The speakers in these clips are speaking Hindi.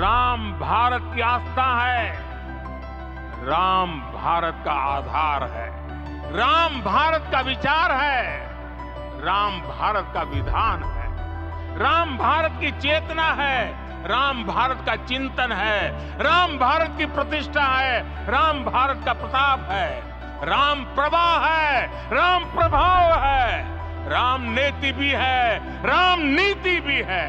राम भारत की आस्था है राम भारत का आधार है राम भारत का विचार है राम भारत का विधान है राम भारत की चेतना है राम भारत का चिंतन है राम भारत की प्रतिष्ठा है राम भारत का प्रताप है राम प्रवाह है राम प्रभाव है राम नेति भी है राम नीति भी है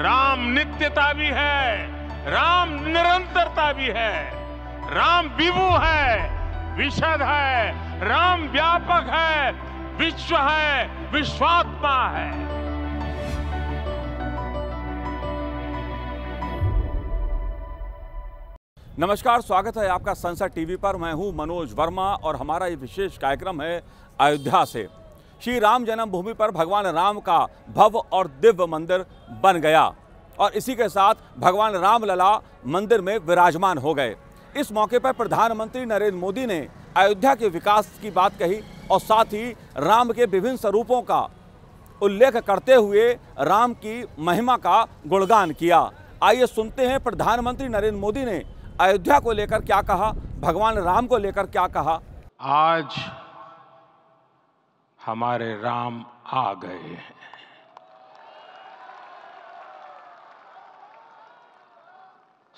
राम नित्यता भी है राम निरंतरता भी है राम विभु है विशद है राम व्यापक है विश्व है विश्वात्मा है नमस्कार स्वागत है आपका संसद टीवी पर मैं हूं मनोज वर्मा और हमारा ये विशेष कार्यक्रम है अयोध्या से श्री राम जन्मभूमि पर भगवान राम का भव्य और दिव्य मंदिर बन गया और इसी के साथ भगवान रामलला मंदिर में विराजमान हो गए इस मौके पर प्रधानमंत्री नरेंद्र मोदी ने अयोध्या के विकास की बात कही और साथ ही राम के विभिन्न स्वरूपों का उल्लेख करते हुए राम की महिमा का गुणगान किया आइए सुनते हैं प्रधानमंत्री नरेंद्र मोदी ने अयोध्या को लेकर क्या कहा भगवान राम को लेकर क्या कहा आज हमारे राम आ गए हैं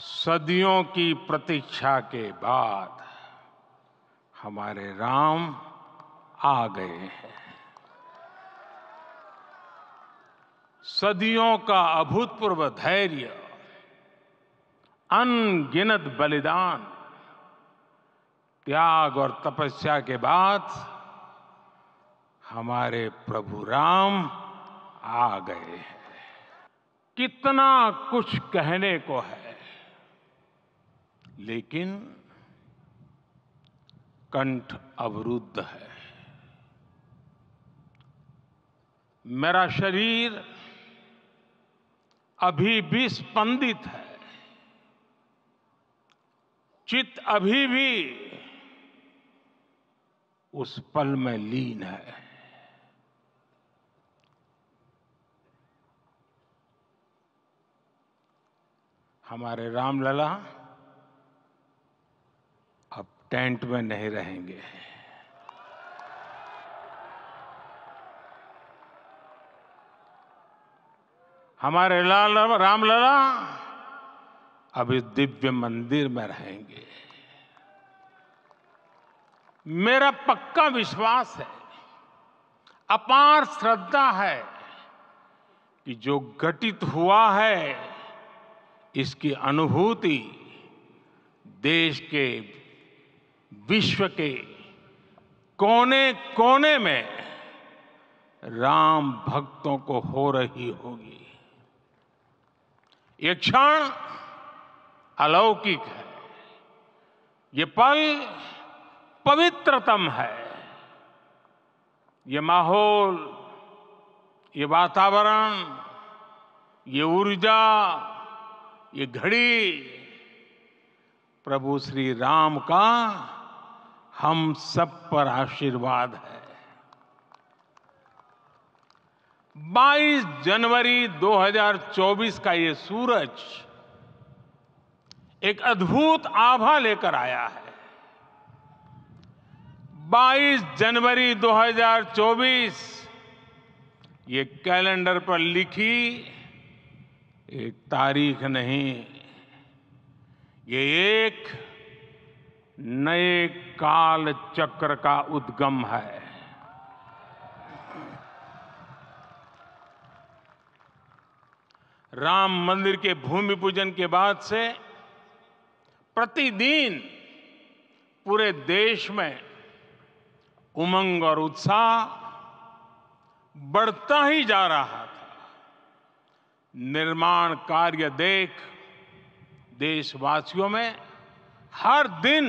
सदियों की प्रतीक्षा के बाद हमारे राम आ गए हैं सदियों का अभूतपूर्व धैर्य अनगिनत बलिदान त्याग और तपस्या के बाद हमारे प्रभु राम आ गए कितना कुछ कहने को है लेकिन कंठ अवरुद्ध है मेरा शरीर अभी भी स्पंदित है चित्त अभी भी उस पल में लीन है हमारे रामलला अब टेंट में नहीं रहेंगे हमारे लाल रामलला अब इस दिव्य मंदिर में रहेंगे मेरा पक्का विश्वास है अपार श्रद्धा है कि जो घटित हुआ है इसकी अनुभूति देश के विश्व के कोने कोने में राम भक्तों को हो रही होगी ये क्षण अलौकिक है ये पल पवित्रतम है ये माहौल ये वातावरण ये ऊर्जा ये घड़ी प्रभु श्री राम का हम सब पर आशीर्वाद है 22 जनवरी 2024 का ये सूरज एक अद्भुत आभा लेकर आया है 22 जनवरी 2024 ये कैलेंडर पर लिखी एक तारीख नहीं ये एक नए काल चक्र का उद्गम है राम मंदिर के भूमि पूजन के बाद से प्रतिदिन पूरे देश में उमंग और उत्साह बढ़ता ही जा रहा है निर्माण कार्य देख देशवासियों में हर दिन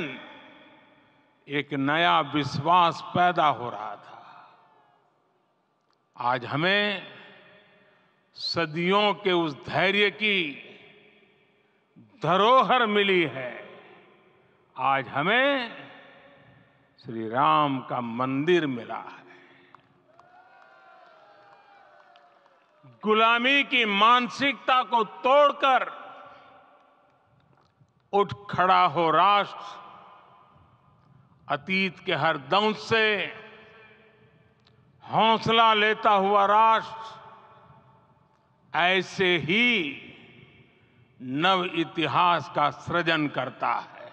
एक नया विश्वास पैदा हो रहा था आज हमें सदियों के उस धैर्य की धरोहर मिली है आज हमें श्री राम का मंदिर मिला है गुलामी की मानसिकता को तोड़कर उठ खड़ा हो राष्ट्र अतीत के हर दंश से हौसला लेता हुआ राष्ट्र ऐसे ही नव इतिहास का सृजन करता है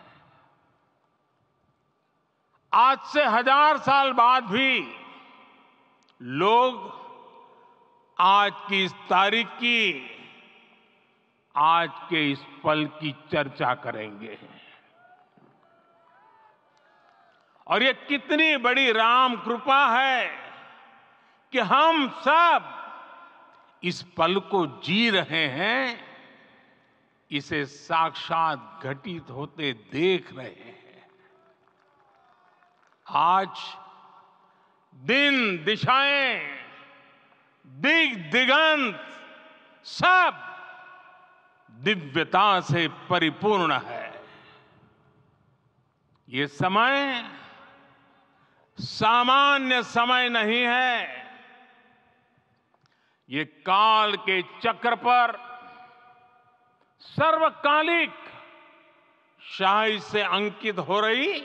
आज से हजार साल बाद भी लोग आज की इस तारीख की आज के इस पल की चर्चा करेंगे और ये कितनी बड़ी राम कृपा है कि हम सब इस पल को जी रहे हैं इसे साक्षात घटित होते देख रहे हैं आज दिन दिशाएं दिग दिगंत सब दिव्यता से परिपूर्ण है ये समय सामान्य समय नहीं है ये काल के चक्र पर सर्वकालिक शाही से अंकित हो रही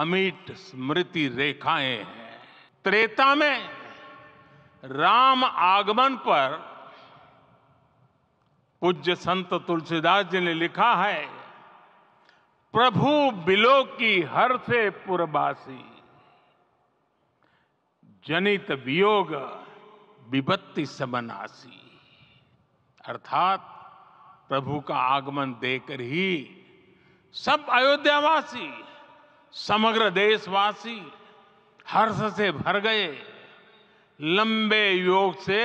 अमिट स्मृति रेखाएं हैं त्रेता में राम आगमन पर पूज्य संत तुलसीदास जी ने लिखा है प्रभु बिलो की हर से पुरवासी जनित वियोग विपत्ति समनासी अर्थात प्रभु का आगमन देकर ही सब अयोध्यावासी समग्र देशवासी हर्ष से भर गए लंबे योग से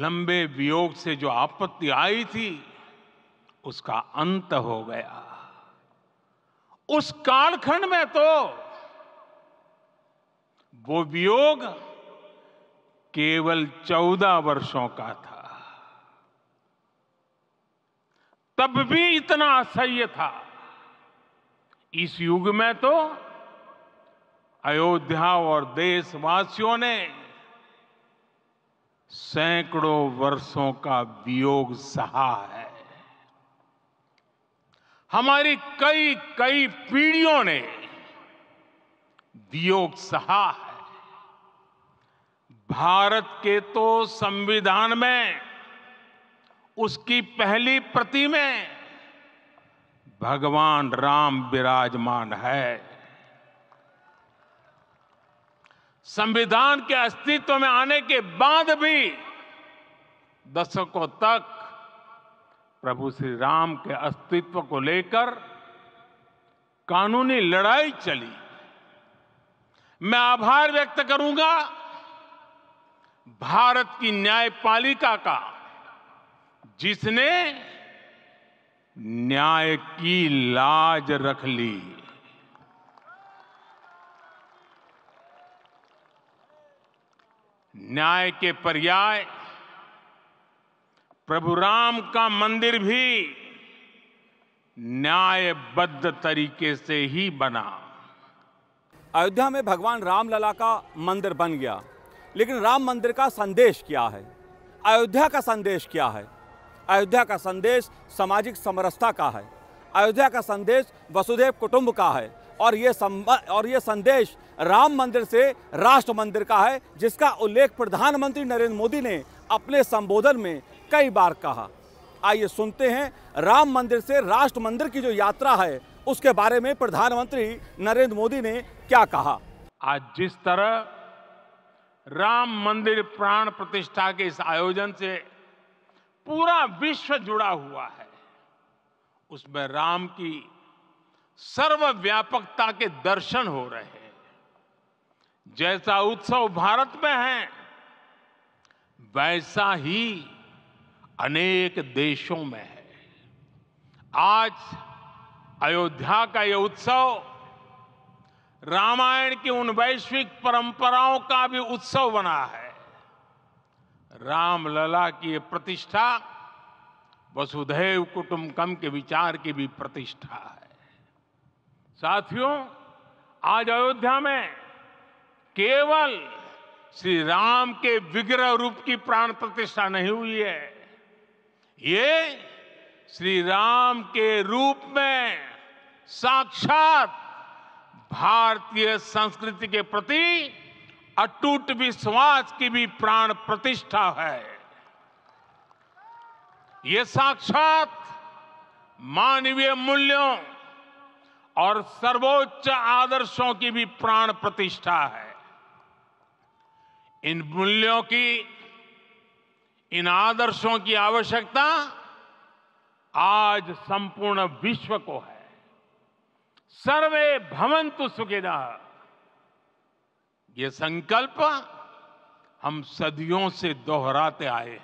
लंबे वियोग से जो आपत्ति आई थी उसका अंत हो गया उस कालखंड में तो वो वियोग केवल चौदह वर्षों का था तब भी इतना असह्य था इस युग में तो अयोध्या और देशवासियों ने सैकड़ों वर्षों का वियोग सहा है हमारी कई कई पीढ़ियों ने वियोग सहा है भारत के तो संविधान में उसकी पहली प्रति में भगवान राम विराजमान है संविधान के अस्तित्व में आने के बाद भी दशकों तक प्रभु श्री राम के अस्तित्व को लेकर कानूनी लड़ाई चली मैं आभार व्यक्त करूंगा भारत की न्यायपालिका का जिसने न्याय की लाज रख ली न्याय के पर्याय प्रभु राम का मंदिर भी न्यायबद्ध तरीके से ही बना अयोध्या में भगवान रामलला का मंदिर बन गया लेकिन राम मंदिर का संदेश क्या है अयोध्या का संदेश क्या है अयोध्या का संदेश सामाजिक समरसता का है अयोध्या का संदेश वसुदेव कुटुंब का है और ये और ये संदेश राम मंदिर से राष्ट्र मंदिर का है जिसका उल्लेख प्रधानमंत्री नरेंद्र मोदी ने अपने संबोधन में कई बार कहा आइए सुनते हैं राम मंदिर से राष्ट्र मंदिर की जो यात्रा है उसके बारे में प्रधानमंत्री नरेंद्र मोदी ने क्या कहा आज जिस तरह राम मंदिर प्राण प्रतिष्ठा के इस आयोजन से पूरा विश्व जुड़ा हुआ है उसमें राम की सर्वव्यापकता के दर्शन हो रहे हैं जैसा उत्सव भारत में है वैसा ही अनेक देशों में है आज अयोध्या का ये उत्सव रामायण की उन वैश्विक परंपराओं का भी उत्सव बना है रामलला की ये प्रतिष्ठा वसुधैव कुटुंबकम के विचार की भी प्रतिष्ठा है साथियों आज अयोध्या में केवल श्री राम के विग्रह रूप की प्राण प्रतिष्ठा नहीं हुई है ये श्री राम के रूप में साक्षात भारतीय संस्कृति के प्रति अटूट विश्वास की भी प्राण प्रतिष्ठा है ये साक्षात मानवीय मूल्यों और सर्वोच्च आदर्शों की भी प्राण प्रतिष्ठा है इन मूल्यों की इन आदर्शों की आवश्यकता आज संपूर्ण विश्व को है सर्वे भवंतु सुखिदा ये संकल्प हम सदियों से दोहराते आए हैं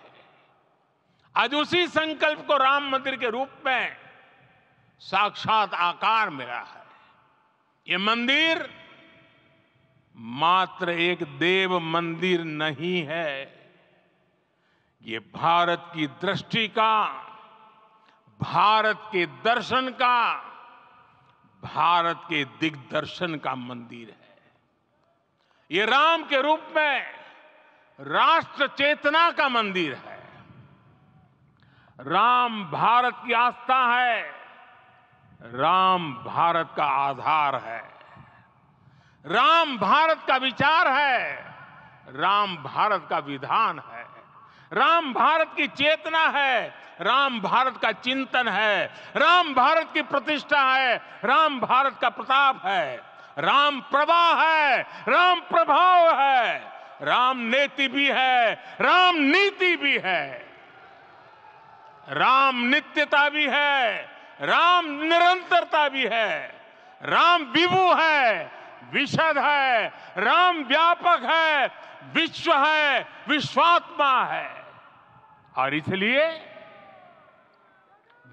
आज उसी संकल्प को राम मंदिर के रूप में साक्षात आकार मिला है ये मंदिर मात्र एक देव मंदिर नहीं है ये भारत की दृष्टि का भारत के दर्शन का भारत के दिग्दर्शन का मंदिर है ये राम के रूप में राष्ट्र चेतना का मंदिर है राम भारत की आस्था है राम भारत का आधार है राम भारत का विचार है राम भारत का विधान है राम भारत की चेतना है राम भारत का चिंतन है राम भारत की प्रतिष्ठा है राम भारत का प्रताप है राम प्रवाह है राम प्रभाव है राम नीति भी है राम नीति भी है राम नित्यता भी है राम निरंतरता भी है राम विभु है विशद है राम व्यापक है विश्व है विश्वात्मा है और इसलिए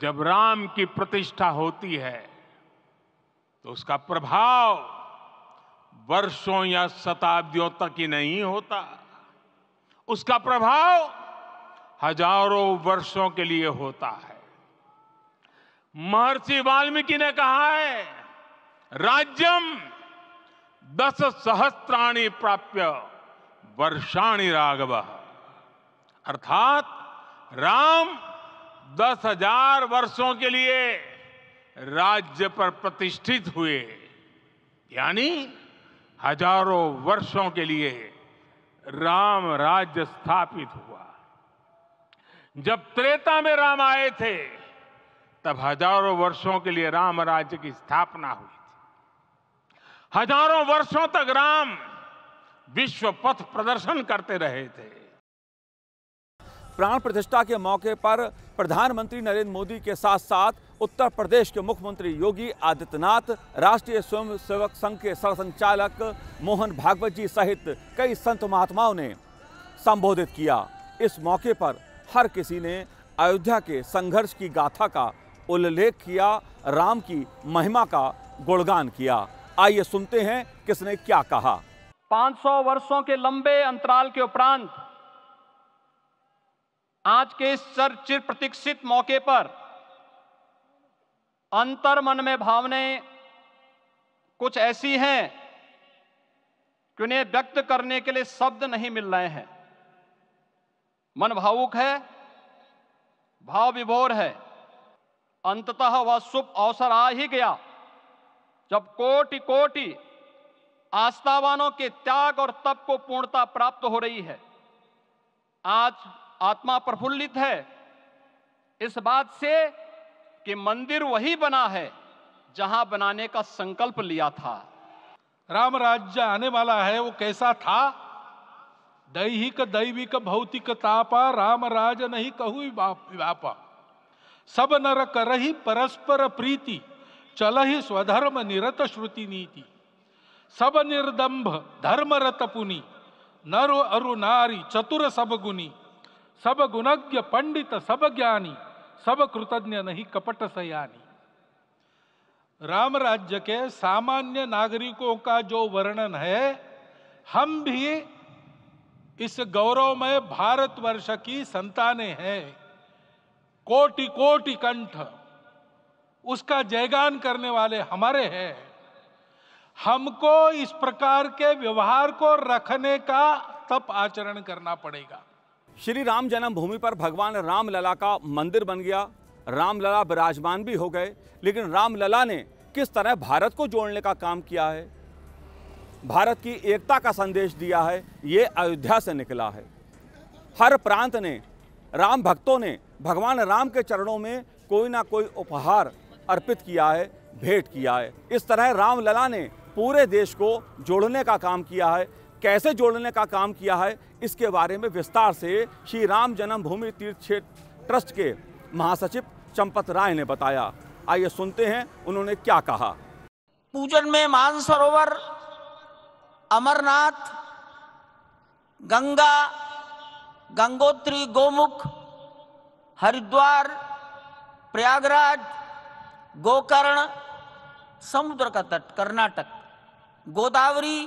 जब राम की प्रतिष्ठा होती है तो उसका प्रभाव वर्षों या शताब्दियों तक ही नहीं होता उसका प्रभाव हजारों वर्षों के लिए होता है महर्षि वाल्मीकि ने कहा है राज्यम दस सहस्त्राणी प्राप्य वर्षाणी राघव अर्थात राम दस हजार वर्षों के लिए राज्य पर प्रतिष्ठित हुए यानी हजारों वर्षों के लिए राम राज्य स्थापित हुआ जब त्रेता में राम आए थे तब हजारों वर्षों के लिए राम राज्य की स्थापना हुई थी हजारों वर्षों तक राम विश्व पथ प्रदर्शन करते रहे थे प्राण प्रतिष्ठा के मौके पर प्रधानमंत्री नरेंद्र मोदी के साथ साथ उत्तर प्रदेश के मुख्यमंत्री योगी आदित्यनाथ राष्ट्रीय स्वयं सेवक संघ के सह संचालक मोहन भागवत जी सहित कई संत महात्माओं ने संबोधित किया इस मौके पर हर किसी ने अयोध्या के संघर्ष की गाथा का उल्लेख किया राम की महिमा का गुणगान किया आइए सुनते हैं किसने क्या कहा 500 वर्षों के लंबे अंतराल के उपरांत आज के इस चर्चित प्रतीक्षित मौके पर अंतर मन में भावने कुछ ऐसी हैं कि उन्हें व्यक्त करने के लिए शब्द नहीं मिल रहे हैं मन भावुक है भाव विभोर है अंततः वह शुभ अवसर आ ही गया जब कोटि कोटि आस्थावानों के त्याग और तप को पूर्णता प्राप्त हो रही है आज आत्मा प्रफुल्लित है इस बात से कि मंदिर वही बना है जहां बनाने का संकल्प लिया था राम राज्य आने वाला है वो कैसा था दैहिक दैविक भौतिक तापा राम राज नहीं कहू व्यापा सब नर कर ही परस्पर प्रीति चल ही स्वधर्म निरत श्रुति नीति सब निर्दम्भ धर्मरत पुनि नर अरु नारी चतुर सब गुणि सब गुणज्ञ पंडित सब ज्ञानी सब कृतज्ञ नहीं कपट सयानी राम राज्य के सामान्य नागरिकों का जो वर्णन है हम भी इस गौरवमय भारतवर्ष की संताने हैं कोटि कोटि कंठ उसका जयगान करने वाले हमारे हैं हमको इस प्रकार के व्यवहार को रखने का तप आचरण करना पड़ेगा श्री राम जन्मभूमि पर भगवान रामलला का मंदिर बन गया रामलला विराजमान भी हो गए लेकिन रामलला ने किस तरह भारत को जोड़ने का काम किया है भारत की एकता का संदेश दिया है ये अयोध्या से निकला है हर प्रांत ने राम भक्तों ने भगवान राम के चरणों में कोई ना कोई उपहार अर्पित किया है भेंट किया है इस तरह रामलला ने पूरे देश को जोड़ने का काम किया है कैसे जोड़ने का काम किया है इसके बारे में विस्तार से श्री राम जन्मभूमि तीर्थ क्षेत्र ट्रस्ट के महासचिव चंपत राय ने बताया आइए सुनते हैं उन्होंने क्या कहा पूजन में मानसरोवर अमरनाथ गंगा गंगोत्री गोमुख हरिद्वार प्रयागराज गोकर्ण समुद्र का तट कर्नाटक गोदावरी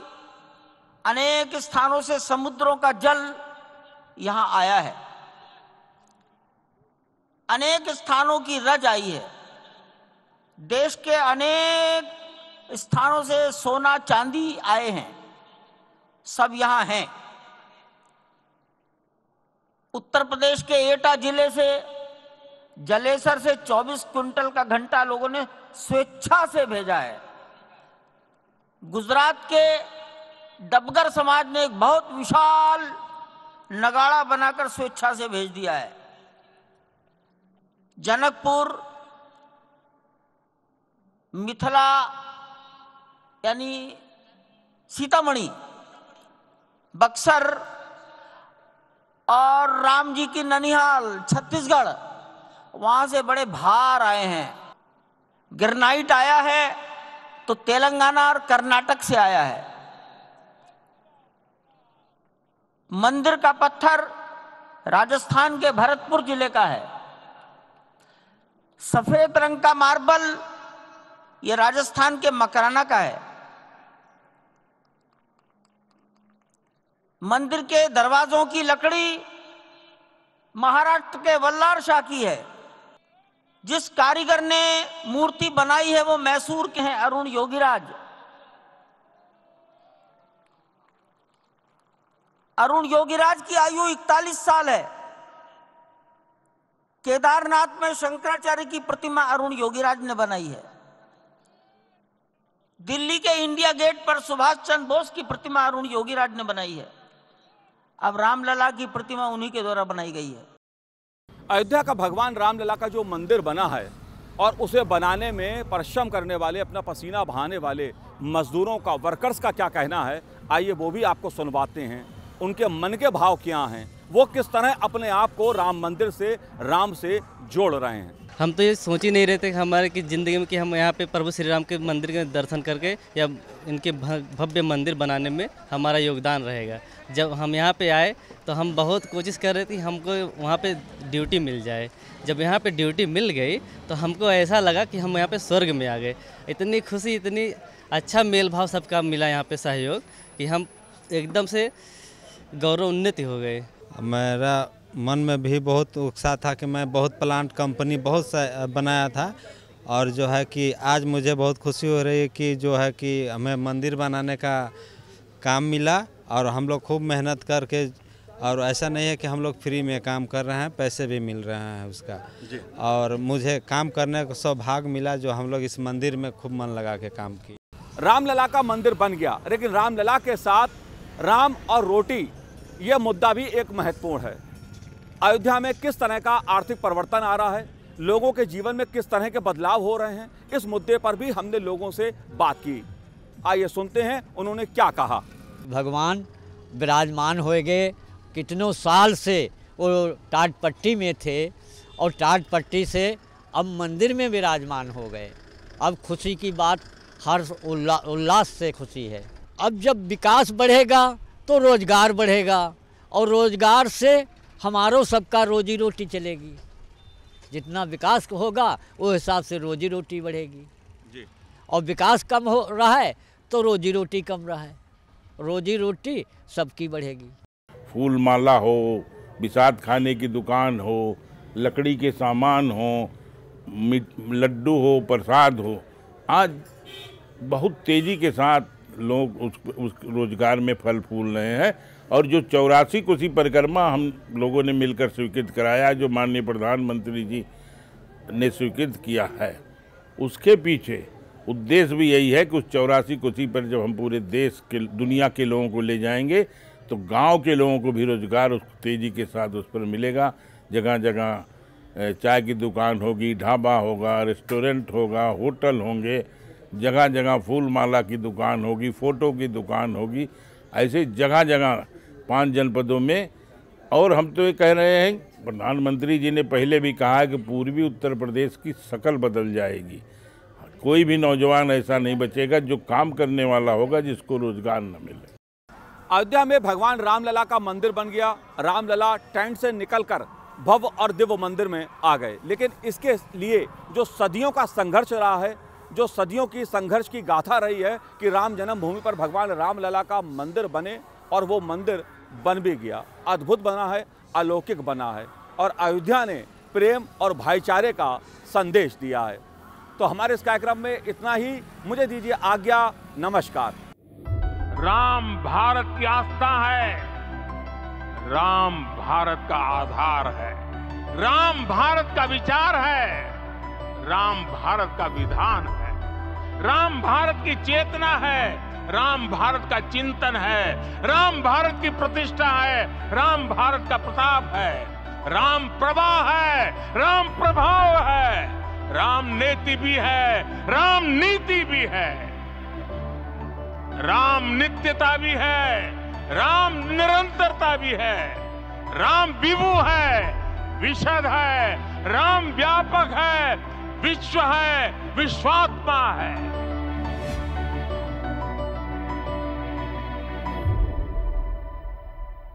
अनेक स्थानों से समुद्रों का जल यहां आया है अनेक स्थानों की रज आई है देश के अनेक स्थानों से सोना चांदी आए हैं सब यहां हैं उत्तर प्रदेश के एटा जिले से जलेसर से 24 क्विंटल का घंटा लोगों ने स्वेच्छा से भेजा है गुजरात के डबगर समाज ने एक बहुत विशाल नगाड़ा बनाकर स्वेच्छा से भेज दिया है जनकपुर मिथिला यानी सीतामढ़ी बक्सर और राम जी की ननिहाल छत्तीसगढ़ वहां से बड़े भार आए हैं ग्रेनाइट आया है तो तेलंगाना और कर्नाटक से आया है मंदिर का पत्थर राजस्थान के भरतपुर जिले का है सफेद रंग का मार्बल ये राजस्थान के मकराना का है मंदिर के दरवाजों की लकड़ी महाराष्ट्र के वल्लार शाह की है जिस कारीगर ने मूर्ति बनाई है वो मैसूर के हैं अरुण योगीराज अरुण योगीराज की आयु 41 साल है केदारनाथ में शंकराचार्य की प्रतिमा अरुण योगीराज ने बनाई है दिल्ली के इंडिया गेट पर सुभाष चंद्र बोस की प्रतिमा अरुण योगीराज ने बनाई है अब रामलला की प्रतिमा उन्हीं के द्वारा बनाई गई है अयोध्या का भगवान रामलला का जो मंदिर बना है और उसे बनाने में परिश्रम करने वाले अपना पसीना बहाने वाले मजदूरों का वर्कर्स का क्या कहना है आइए वो भी आपको सुनवाते हैं उनके मन के भाव क्या हैं वो किस तरह अपने आप को राम मंदिर से राम से जोड़ रहे हैं हम तो ये सोच ही नहीं रहे थे कि हमारे की ज़िंदगी में कि हम यहाँ पे प्रभु श्री राम के मंदिर के दर्शन करके या इनके भव्य मंदिर बनाने में हमारा योगदान रहेगा जब हम यहाँ पे आए तो हम बहुत कोशिश कर रहे थे हमको वहाँ पे ड्यूटी मिल जाए जब यहाँ पे ड्यूटी मिल गई तो हमको ऐसा लगा कि हम यहाँ पे स्वर्ग में आ गए इतनी खुशी इतनी अच्छा मेल भाव सबका मिला यहाँ पर सहयोग कि हम एकदम से गौरव उन्नति हो गए मेरा मन में भी बहुत उत्साह था कि मैं बहुत प्लांट कंपनी बहुत सा बनाया था और जो है कि आज मुझे बहुत खुशी हो रही है कि जो है कि हमें मंदिर बनाने का काम मिला और हम लोग खूब मेहनत करके और ऐसा नहीं है कि हम लोग फ्री में काम कर रहे हैं पैसे भी मिल रहे हैं उसका और मुझे काम करने का सौभाग्य मिला जो हम लोग इस मंदिर में खूब मन लगा के काम की रामलला का मंदिर बन गया लेकिन रामलला के साथ राम और रोटी यह मुद्दा भी एक महत्वपूर्ण है अयोध्या में किस तरह का आर्थिक परिवर्तन आ रहा है लोगों के जीवन में किस तरह के बदलाव हो रहे हैं इस मुद्दे पर भी हमने लोगों से बात की आइए सुनते हैं उन्होंने क्या कहा भगवान विराजमान हो गए कितनों साल से वो टाट पट्टी में थे और टाट पट्टी से अब मंदिर में विराजमान हो गए अब खुशी की बात हर उल्लास से खुशी है अब जब विकास बढ़ेगा तो रोज़गार बढ़ेगा और रोज़गार से हमारो सबका रोजी रोटी चलेगी जितना विकास होगा वो हिसाब से रोजी रोटी बढ़ेगी जी और विकास कम हो रहा है तो रोजी रोटी कम रहा है रोजी रोटी सबकी बढ़ेगी फूल माला हो विषाद खाने की दुकान हो लकड़ी के सामान हो लड्डू हो प्रसाद हो आज बहुत तेज़ी के साथ लोग उस उस रोजगार में फल फूल रहे हैं और जो चौरासी कोसी परिक्रमा हम लोगों ने मिलकर स्वीकृत कराया जो माननीय प्रधानमंत्री जी ने स्वीकृत किया है उसके पीछे उद्देश्य भी यही है कि उस चौरासी कोसी पर जब हम पूरे देश के दुनिया के लोगों को ले जाएंगे तो गांव के लोगों को भी रोज़गार उस तेज़ी के साथ उस पर मिलेगा जगह जगह चाय की दुकान होगी ढाबा होगा रेस्टोरेंट होगा होटल होंगे जगह जगह फूल माला की दुकान होगी फ़ोटो की दुकान होगी ऐसे जगह जगह पांच जनपदों में और हम तो ये कह रहे हैं प्रधानमंत्री जी ने पहले भी कहा है कि पूर्वी उत्तर प्रदेश की शकल बदल जाएगी कोई भी नौजवान ऐसा नहीं बचेगा जो काम करने वाला होगा जिसको रोजगार न मिले अयोध्या में भगवान रामलला का मंदिर बन गया रामलला टेंट से निकलकर भव्य और दिव्य मंदिर में आ गए लेकिन इसके लिए जो सदियों का संघर्ष रहा है जो सदियों की संघर्ष की गाथा रही है कि राम जन्मभूमि पर भगवान रामलला का मंदिर बने और वो मंदिर बन भी गया अद्भुत बना है अलौकिक बना है और अयोध्या ने प्रेम और भाईचारे का संदेश दिया है तो हमारे इस कार्यक्रम में इतना ही मुझे दीजिए आज्ञा नमस्कार राम भारत की आस्था है राम भारत का आधार है राम भारत का विचार है राम भारत का विधान है राम भारत की चेतना है राम भारत का चिंतन है राम भारत की प्रतिष्ठा है राम भारत का प्रताप है राम प्रवाह है राम प्रभाव है राम नीति भी है राम नीति भी है राम नित्यता भी है राम निरंतरता भी है राम विभु है विशद है राम व्यापक है विश्व है विश्वात्मा है